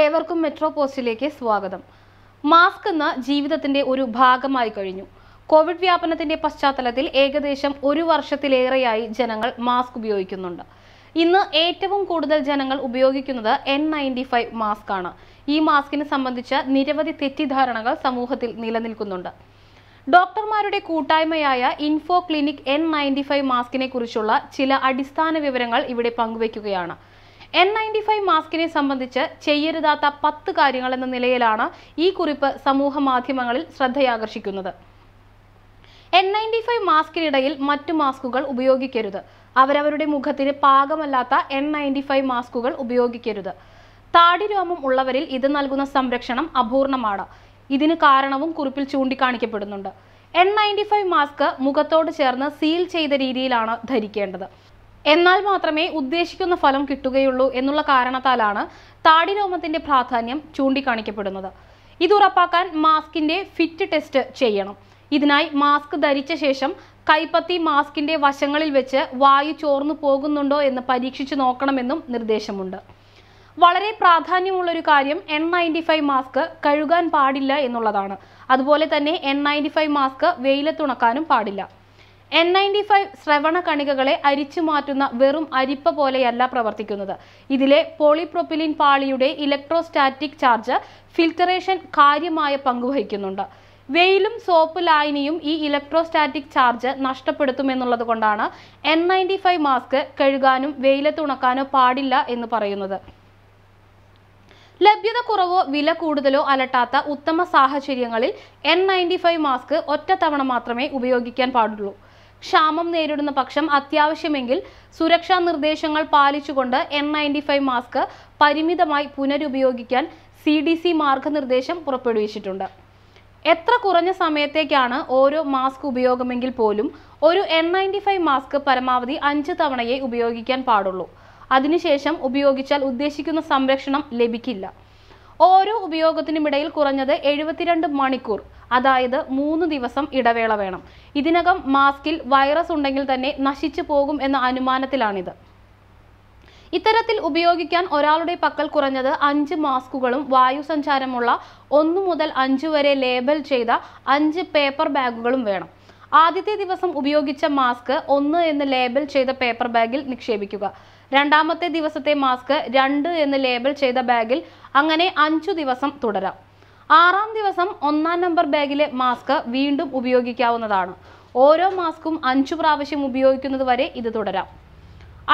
ഏവർക്കും മെട്രോ പോസ്റ്റിലേക്ക് സ്വാഗതം മാസ്ക് എന്ന ജീവിതത്തിന്റെ ഒരു ഭാഗമായി കഴിഞ്ഞു കോവിഡ് വ്യാപനത്തിന്റെ പശ്ചാത്തലത്തിൽ ഏകദേശം ഒരു വർഷത്തിലേറെയായി ജനങ്ങൾ മാസ്ക് ഉപയോഗിക്കുന്നുണ്ട് ഇന്ന് ഏറ്റവും കൂടുതൽ ജനങ്ങൾ ഉപയോഗിക്കുന്നത് എൻ നയൻറ്റി ഫൈവ് മാസ്ക് ആണ് ഈ മാസ്കിനെ സംബന്ധിച്ച നിരവധി തെറ്റിദ്ധാരണകൾ സമൂഹത്തിൽ നിലനിൽക്കുന്നുണ്ട് ഡോക്ടർമാരുടെ കൂട്ടായ്മയായ info clinic N ninety five മാസ്കിനെ കുറിച്ചുള്ള ചില അടിസ്ഥാന വിവരങ്ങൾ ഇവിടെ പങ്കുവയ്ക്കുകയാണ് എൻ നയൻറ്റി ഫൈവ് മാസ്കിനെ സംബന്ധിച്ച് ചെയ്യരുതാത്ത പത്ത് കാര്യങ്ങളെന്ന നിലയിലാണ് ഈ കുറിപ്പ് സമൂഹ മാധ്യമങ്ങളിൽ ശ്രദ്ധയാകർഷിക്കുന്നത് എൻ നയൻറ്റി ഫൈവ് മാസ്കിനിടയിൽ മറ്റു മാസ്കുകൾ ഉപയോഗിക്കരുത് അവരവരുടെ മുഖത്തിന് പാകമല്ലാത്ത എൻ നയൻറ്റി ഫൈവ് മാസ്കുകൾ ഉപയോഗിക്കരുത് താടി രോമം ഉള്ളവരിൽ ഇത് നൽകുന്ന സംരക്ഷണം അപൂർണമാണ് ഇതിന് കാരണവും കുറിപ്പിൽ ചൂണ്ടിക്കാണിക്കപ്പെടുന്നുണ്ട് എൻ നയൻറ്റി ഫൈവ് മാസ്ക് മുഖത്തോട് ചേർന്ന് സീൽ ചെയ്ത രീതിയിലാണ് ധരിക്കേണ്ടത് എന്നാൽ മാത്രമേ ഉദ്ദേശിക്കുന്ന ഫലം കിട്ടുകയുള്ളൂ എന്നുള്ള കാരണത്താലാണ് താടിരോമത്തിന്റെ പ്രാധാന്യം ചൂണ്ടിക്കാണിക്കപ്പെടുന്നത് ഇത് ഉറപ്പാക്കാൻ മാസ്കിന്റെ ഫിറ്റ് ടെസ്റ്റ് ചെയ്യണം ഇതിനായി മാസ്ക് ധരിച്ച ശേഷം കൈപ്പത്തി മാസ്കിന്റെ വശങ്ങളിൽ വെച്ച് വായു ചോർന്നു പോകുന്നുണ്ടോ എന്ന് പരീക്ഷിച്ചു നോക്കണമെന്നും നിർദ്ദേശമുണ്ട് വളരെ പ്രാധാന്യമുള്ള ഒരു കാര്യം എൻ നയൻറ്റി ഫൈവ് മാസ്ക് കഴുകാൻ പാടില്ല എന്നുള്ളതാണ് അതുപോലെ തന്നെ എൻ നയൻറ്റി ഫൈവ് മാസ്ക് വെയിലത്തുണക്കാനും പാടില്ല എൻ നയൻറ്റി ഫൈവ് ശ്രവണ കണികകളെ അരിച്ചു മാറ്റുന്ന വെറും അരിപ്പ പോലെയല്ല പ്രവർത്തിക്കുന്നത് ഇതിലെ പോളിപ്രൊപ്പിലിൻ പാളിയുടെ ഇലക്ട്രോസ്റ്റാറ്റിക് ചാർജ് ഫിൽറ്ററേഷൻ കാര്യമായ പങ്കുവഹിക്കുന്നുണ്ട് വെയിലും സോപ്പ് ലായനിയും ഈ ഇലക്ട്രോസ്റ്റാറ്റിക് ചാർജ് നഷ്ടപ്പെടുത്തുമെന്നുള്ളത് കൊണ്ടാണ് എൻ നയൻറ്റി ഫൈവ് മാസ്ക് കഴുകാനും വെയിലത്ത് ഉണക്കാനോ പാടില്ല എന്ന് പറയുന്നത് ലഭ്യത കുറവോ വില കൂടുതലോ അലട്ടാത്ത ഉത്തമ സാഹചര്യങ്ങളിൽ എൻ നയൻറ്റി ഫൈവ് മാസ്ക് ഒറ്റ തവണ മാത്രമേ ഉപയോഗിക്കാൻ പാടുള്ളൂ ക്ഷാമം നേരിടുന്ന പക്ഷം അത്യാവശ്യമെങ്കിൽ സുരക്ഷാ നിർദ്ദേശങ്ങൾ പാലിച്ചുകൊണ്ട് എൻ നയൻറ്റി ഫൈവ് മാസ്ക് പരിമിതമായി പുനരുപയോഗിക്കാൻ സി ഡി സി മാർഗനിർദ്ദേശം പുറപ്പെടുവിച്ചിട്ടുണ്ട് എത്ര കുറഞ്ഞ സമയത്തേക്കാണ് ഓരോ മാസ്ക് ഉപയോഗമെങ്കിൽ പോലും ഒരു എൻ നയൻറ്റി ഫൈവ് മാസ്ക് പരമാവധി അഞ്ച് തവണയെ ഉപയോഗിക്കാൻ പാടുള്ളൂ അതിനുശേഷം ഉപയോഗിച്ചാൽ ഉദ്ദേശിക്കുന്ന സംരക്ഷണം ലഭിക്കില്ല ഓരോ ഉപയോഗത്തിനും ഇടയിൽ കുറഞ്ഞത് എഴുപത്തിരണ്ട് മണിക്കൂർ അതായത് മൂന്ന് ദിവസം ഇടവേള വേണം ഇതിനകം മാസ്കിൽ വൈറസ് ഉണ്ടെങ്കിൽ തന്നെ നശിച്ചു പോകും എന്ന അനുമാനത്തിലാണിത് ഇത്തരത്തിൽ ഉപയോഗിക്കാൻ ഒരാളുടെ പക്കൽ കുറഞ്ഞത് അഞ്ച് മാസ്കുകളും വായു സഞ്ചാരമുള്ള ഒന്നു മുതൽ അഞ്ച് വരെ ലേബൽ ചെയ്ത അഞ്ച് പേപ്പർ ബാഗുകളും വേണം ആദ്യത്തെ ദിവസം ഉപയോഗിച്ച മാസ്ക് ഒന്ന് എന്ന് ലേബൽ ചെയ്ത പേപ്പർ ബാഗിൽ നിക്ഷേപിക്കുക രണ്ടാമത്തെ ദിവസത്തെ മാസ്ക് രണ്ട് എന്ന് ലേബൽ ചെയ്ത ബാഗിൽ അങ്ങനെ അഞ്ചു ദിവസം തുടരാം ആറാം ദിവസം ഒന്നാം നമ്പർ ബാഗിലെ മാസ്ക് വീണ്ടും ഉപയോഗിക്കാവുന്നതാണ് ഓരോ മാസ്കും അഞ്ചു പ്രാവശ്യം ഉപയോഗിക്കുന്നത് വരെ ഇത് തുടരാം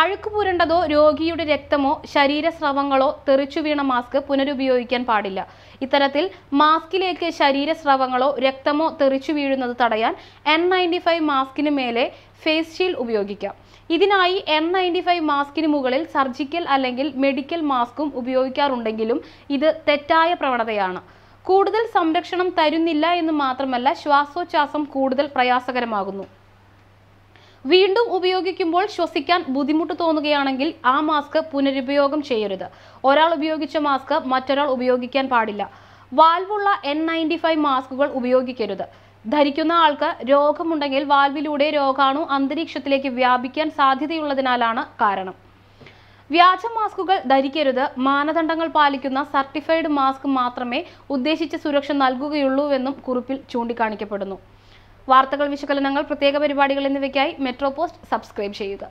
അഴുക്ക് പുരണ്ടതോ രോഗിയുടെ രക്തമോ ശരീരസ്രവങ്ങളോ തെറിച്ചു വീണ മാസ്ക് പുനരുപയോഗിക്കാൻ പാടില്ല ഇത്തരത്തിൽ മാസ്കിലേക്ക് ശരീരസ്രവങ്ങളോ രക്തമോ തെറിച്ചു വീഴുന്നത് തടയാൻ എൻ നയൻറ്റി ഫൈവ് മാസ്കിന് മേലെ ഫേസ് ഷീൽഡ് ഉപയോഗിക്കാം ഇതിനായി എൻ നയൻറ്റി ഫൈവ് മാസ്കിന് മുകളിൽ സർജിക്കൽ അല്ലെങ്കിൽ മെഡിക്കൽ മാസ്കും ഉപയോഗിക്കാറുണ്ടെങ്കിലും ഇത് തെറ്റായ പ്രവണതയാണ് കൂടുതൽ സംരക്ഷണം തരുന്നില്ല എന്ന് മാത്രമല്ല ശ്വാസോച്ഛാസം കൂടുതൽ പ്രയാസകരമാകുന്നു വീണ്ടും ഉപയോഗിക്കുമ്പോൾ ശ്വസിക്കാൻ ബുദ്ധിമുട്ട് തോന്നുകയാണെങ്കിൽ ആ മാസ്ക് പുനരുപയോഗം ചെയ്യരുത് ഒരാൾ ഉപയോഗിച്ച മാസ്ക് മറ്റൊരാൾ ഉപയോഗിക്കാൻ പാടില്ല വാൽവുള്ള എൻ നയൻറ്റി ഫൈവ് മാസ്കുകൾ ഉപയോഗിക്കരുത് ധരിക്കുന്ന ആൾക്ക് രോഗമുണ്ടെങ്കിൽ വാൽവിലൂടെ രോഗാണു അന്തരീക്ഷത്തിലേക്ക് വ്യാപിക്കാൻ സാധ്യതയുള്ളതിനാലാണ് കാരണം വ്യാജ മാസ്കുകൾ ധരിക്കരുത് മാനദണ്ഡങ്ങൾ പാലിക്കുന്ന സർട്ടിഫൈഡ് മാസ്ക് മാത്രമേ ഉദ്ദേശിച്ച സുരക്ഷ നൽകുകയുള്ളൂവെന്നും കുറിപ്പിൽ ചൂണ്ടിക്കാണിക്കപ്പെടുന്നു വാർത്തകൾ വിശകലനങ്ങൾ പ്രത്യേക പരിപാടികൾ എന്നിവയ്ക്കായി മെട്രോ പോസ്റ്റ് സബ്സ്ക്രൈബ് ചെയ്യുക